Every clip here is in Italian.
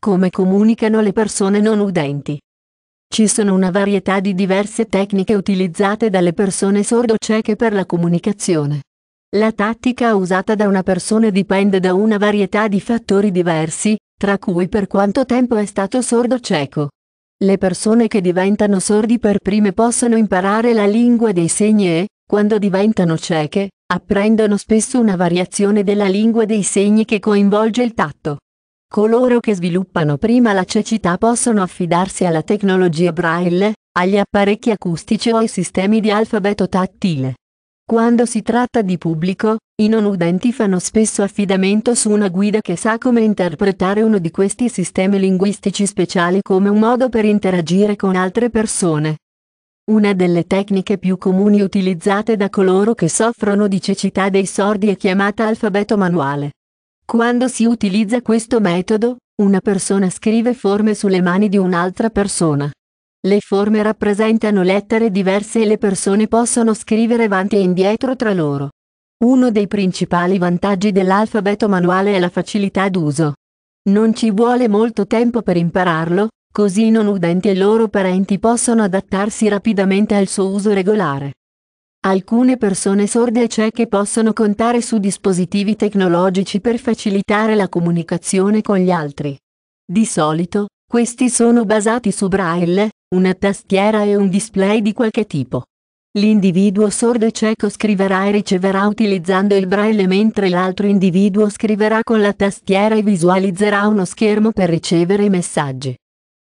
Come comunicano le persone non udenti? Ci sono una varietà di diverse tecniche utilizzate dalle persone sordo-cieche per la comunicazione. La tattica usata da una persona dipende da una varietà di fattori diversi, tra cui per quanto tempo è stato sordo-cieco. Le persone che diventano sordi per prime possono imparare la lingua dei segni e, quando diventano cieche, apprendono spesso una variazione della lingua dei segni che coinvolge il tatto. Coloro che sviluppano prima la cecità possono affidarsi alla tecnologia braille, agli apparecchi acustici o ai sistemi di alfabeto tattile. Quando si tratta di pubblico, i non udenti fanno spesso affidamento su una guida che sa come interpretare uno di questi sistemi linguistici speciali come un modo per interagire con altre persone. Una delle tecniche più comuni utilizzate da coloro che soffrono di cecità dei sordi è chiamata alfabeto manuale. Quando si utilizza questo metodo, una persona scrive forme sulle mani di un'altra persona. Le forme rappresentano lettere diverse e le persone possono scrivere avanti e indietro tra loro. Uno dei principali vantaggi dell'alfabeto manuale è la facilità d'uso. Non ci vuole molto tempo per impararlo, così i non udenti e i loro parenti possono adattarsi rapidamente al suo uso regolare. Alcune persone sorde e cieche possono contare su dispositivi tecnologici per facilitare la comunicazione con gli altri. Di solito, questi sono basati su braille, una tastiera e un display di qualche tipo. L'individuo sordo e cieco scriverà e riceverà utilizzando il braille mentre l'altro individuo scriverà con la tastiera e visualizzerà uno schermo per ricevere i messaggi.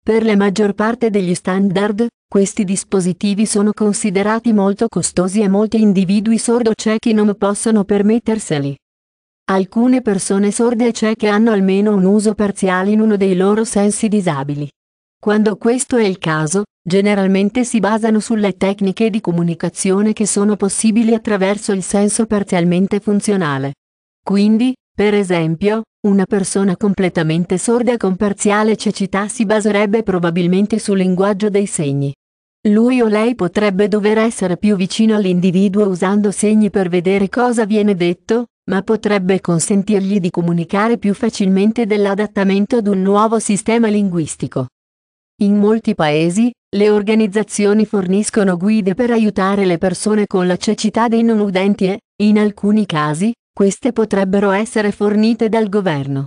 Per la maggior parte degli standard, questi dispositivi sono considerati molto costosi e molti individui sordo-ciechi non possono permetterseli. Alcune persone sorde e cieche hanno almeno un uso parziale in uno dei loro sensi disabili. Quando questo è il caso, generalmente si basano sulle tecniche di comunicazione che sono possibili attraverso il senso parzialmente funzionale. Quindi, per esempio, una persona completamente sorda con parziale cecità si baserebbe probabilmente sul linguaggio dei segni. Lui o lei potrebbe dover essere più vicino all'individuo usando segni per vedere cosa viene detto, ma potrebbe consentirgli di comunicare più facilmente dell'adattamento ad un nuovo sistema linguistico. In molti paesi, le organizzazioni forniscono guide per aiutare le persone con la cecità dei non udenti e, in alcuni casi, queste potrebbero essere fornite dal governo.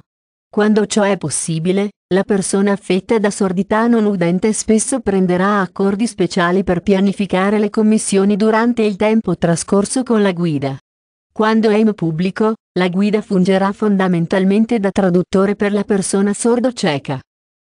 Quando ciò è possibile, la persona affetta da sordità non udente spesso prenderà accordi speciali per pianificare le commissioni durante il tempo trascorso con la guida. Quando è in pubblico, la guida fungerà fondamentalmente da traduttore per la persona sordo-cieca.